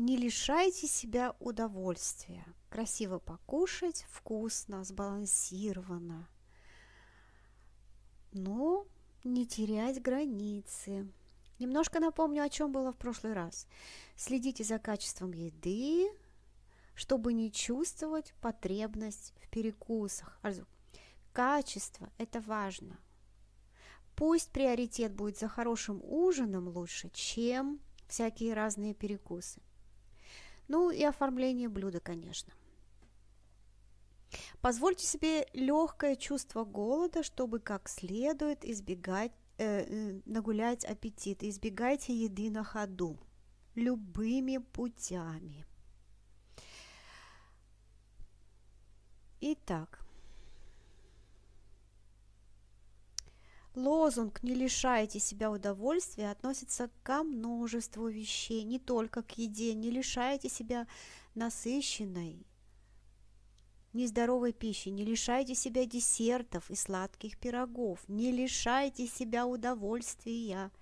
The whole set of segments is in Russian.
не лишайте себя удовольствия. Красиво покушать, вкусно, сбалансированно. Но не терять границы. Немножко напомню, о чем было в прошлый раз. Следите за качеством еды, чтобы не чувствовать потребность в перекусах. Качество – это важно. Пусть приоритет будет за хорошим ужином лучше, чем всякие разные перекусы. Ну и оформление блюда, конечно. Позвольте себе легкое чувство голода, чтобы как следует избегать, э, э, нагулять аппетит. Избегайте еды на ходу любыми путями. Итак, Лозунг «Не лишайте себя удовольствия» относится ко множеству вещей, не только к еде. Не лишайте себя насыщенной, нездоровой пищи, не лишайте себя десертов и сладких пирогов, не лишайте себя удовольствия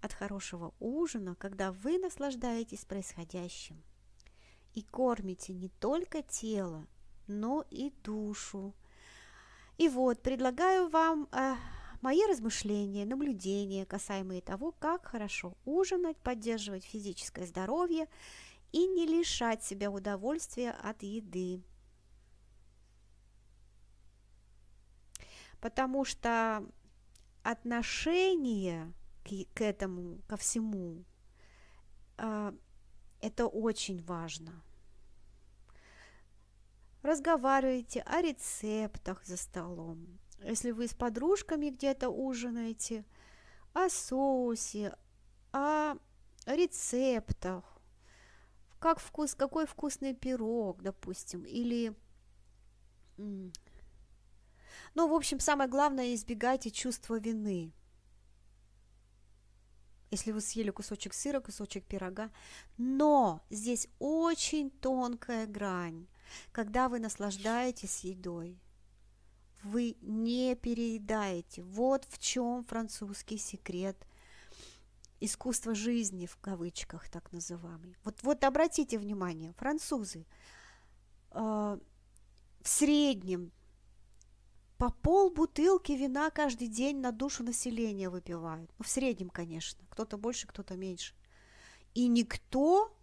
от хорошего ужина, когда вы наслаждаетесь происходящим и кормите не только тело, но и душу. И вот предлагаю вам э, Мои размышления, наблюдения, касаемые того, как хорошо ужинать, поддерживать физическое здоровье и не лишать себя удовольствия от еды. Потому что отношение к, к этому, ко всему, э, это очень важно. Разговаривайте о рецептах за столом, если вы с подружками где-то ужинаете, о соусе, о рецептах, как вкус, какой вкусный пирог, допустим, или... Ну, в общем, самое главное, избегайте чувства вины. Если вы съели кусочек сыра, кусочек пирога. Но здесь очень тонкая грань, когда вы наслаждаетесь едой – вы не переедаете. Вот в чем французский секрет искусства жизни в кавычках так называемый. Вот, вот обратите внимание, французы э, в среднем по пол бутылки вина каждый день на душу населения выпивают. Ну, в среднем, конечно. Кто-то больше, кто-то меньше. И никто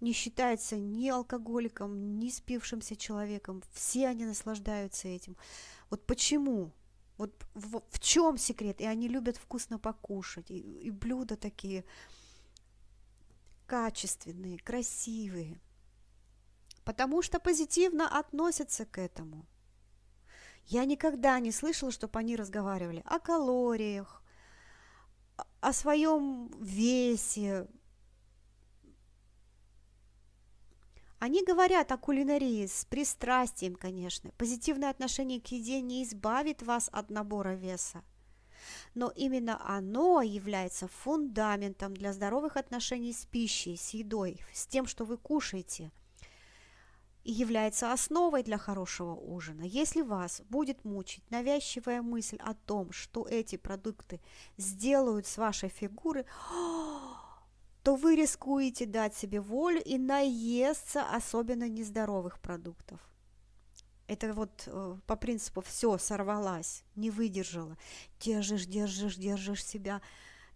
не считается ни алкоголиком, ни спившимся человеком. Все они наслаждаются этим. Вот почему? Вот в, в чем секрет? И они любят вкусно покушать. И, и блюда такие качественные, красивые. Потому что позитивно относятся к этому. Я никогда не слышала, чтобы они разговаривали о калориях, о своем весе, Они говорят о кулинарии с пристрастием, конечно. Позитивное отношение к еде не избавит вас от набора веса. Но именно оно является фундаментом для здоровых отношений с пищей, с едой, с тем, что вы кушаете – и является основой для хорошего ужина. Если вас будет мучить навязчивая мысль о том, что эти продукты сделают с вашей фигурой, то вы рискуете дать себе волю и наесться особенно нездоровых продуктов. Это вот э, по принципу все сорвалась, не выдержала. Держишь, держишь, держишь себя.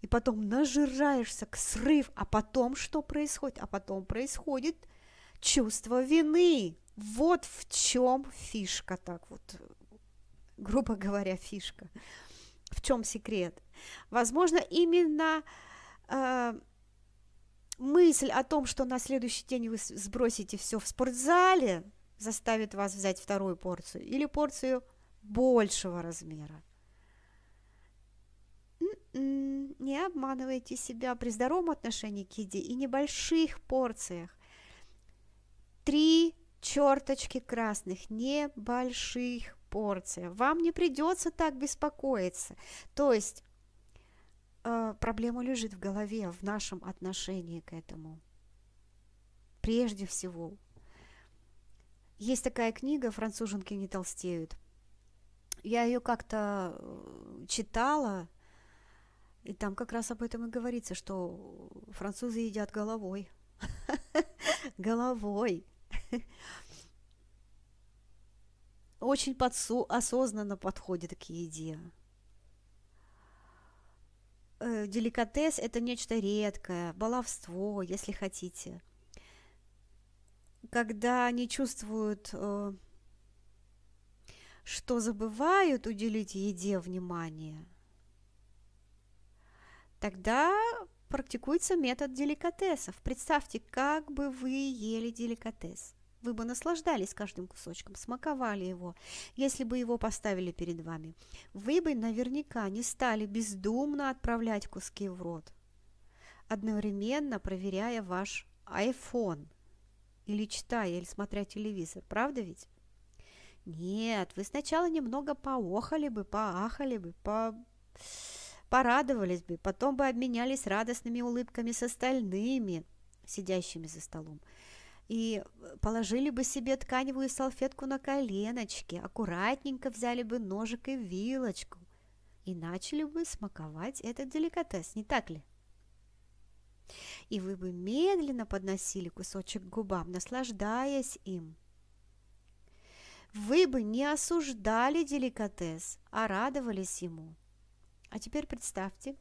И потом нажираешься к срыв. А потом что происходит? А потом происходит чувство вины. Вот в чем фишка, так вот, э, грубо говоря, фишка. В чем секрет? Возможно, именно э, мысль о том, что на следующий день вы сбросите все в спортзале, заставит вас взять вторую порцию или порцию большего размера. Не обманывайте себя при здоровом отношении к еде и небольших порциях. Три черточки красных, небольших порция. Вам не придется так беспокоиться. То есть а, проблема лежит в голове, в нашем отношении к этому. Прежде всего, есть такая книга «Француженки не толстеют». Я ее как-то э, читала, и там как раз об этом и говорится, что французы едят головой. Головой. Очень осознанно подходит к еде. Э, деликатес – это нечто редкое, баловство, если хотите. Когда они чувствуют, э, что забывают уделить еде внимание, тогда практикуется метод деликатесов. Представьте, как бы вы ели деликатес – вы бы наслаждались каждым кусочком, смаковали его, если бы его поставили перед вами. Вы бы наверняка не стали бездумно отправлять куски в рот, одновременно проверяя ваш iPhone или читая, или смотря телевизор. Правда ведь? Нет, вы сначала немного поохали бы, поахали бы, по... порадовались бы, потом бы обменялись радостными улыбками с остальными, сидящими за столом – и положили бы себе тканевую салфетку на коленочки, аккуратненько взяли бы ножик и вилочку и начали бы смаковать этот деликатес, не так ли? И вы бы медленно подносили кусочек к губам, наслаждаясь им. Вы бы не осуждали деликатес, а радовались ему. А теперь представьте,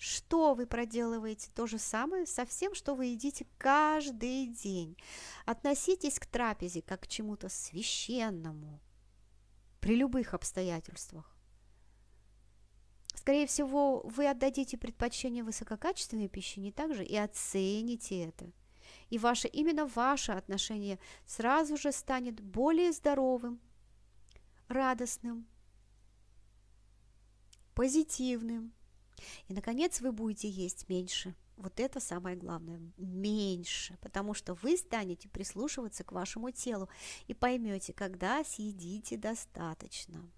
что вы проделываете то же самое со всем, что вы едите каждый день. Относитесь к трапезе как к чему-то священному при любых обстоятельствах. Скорее всего, вы отдадите предпочтение высококачественной пище не так же и оцените это. И ваше, именно ваше отношение сразу же станет более здоровым, радостным, позитивным – и, наконец, вы будете есть меньше. Вот это самое главное. Меньше. Потому что вы станете прислушиваться к вашему телу и поймете, когда съедите достаточно.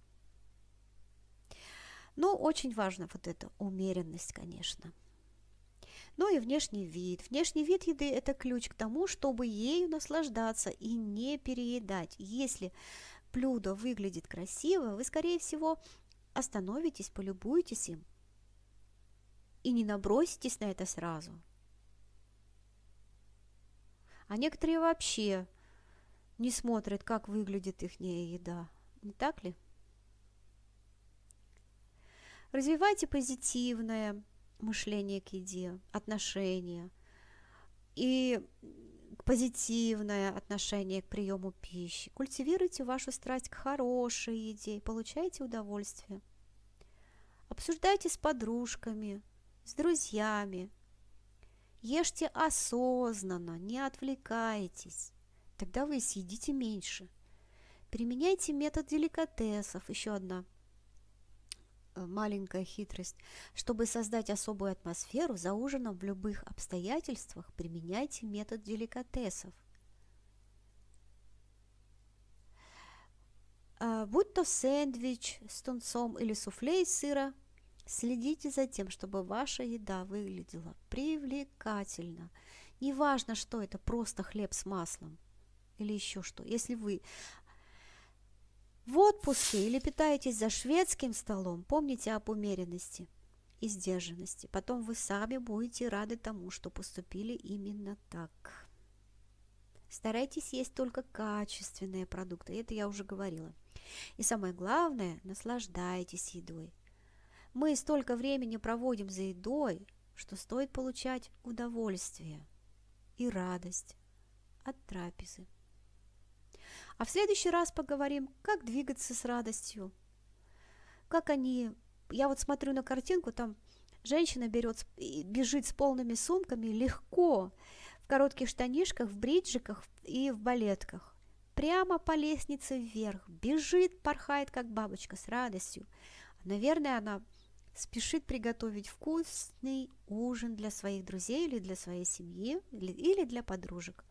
Ну, очень важно вот эта умеренность, конечно. Ну и внешний вид. Внешний вид еды – это ключ к тому, чтобы ею наслаждаться и не переедать. Если блюдо выглядит красиво, вы, скорее всего, остановитесь, полюбуетесь им, и не наброситесь на это сразу. А некоторые вообще не смотрят, как выглядит их еда, не так ли? Развивайте позитивное мышление к еде, отношение и позитивное отношение к приему пищи. Культивируйте вашу страсть к хорошей еде получайте удовольствие. Обсуждайте с подружками – с друзьями. Ешьте осознанно, не отвлекайтесь, тогда вы съедите меньше. Применяйте метод деликатесов, еще одна э, маленькая хитрость. Чтобы создать особую атмосферу за ужином в любых обстоятельствах, применяйте метод деликатесов. Э, будь то сэндвич с тунцом или суфле из сыра, Следите за тем, чтобы ваша еда выглядела привлекательно. Неважно, что это, просто хлеб с маслом или еще что. Если вы в отпуске или питаетесь за шведским столом, помните об умеренности и сдержанности. Потом вы сами будете рады тому, что поступили именно так. Старайтесь есть только качественные продукты, это я уже говорила. И самое главное, наслаждайтесь едой. Мы столько времени проводим за едой, что стоит получать удовольствие и радость от трапезы. А в следующий раз поговорим, как двигаться с радостью. Как они... Я вот смотрю на картинку, там женщина берет, бежит с полными сумками легко, в коротких штанишках, в бриджиках и в балетках. Прямо по лестнице вверх, бежит, порхает, как бабочка, с радостью. Наверное, она спешит приготовить вкусный ужин для своих друзей или для своей семьи или для подружек.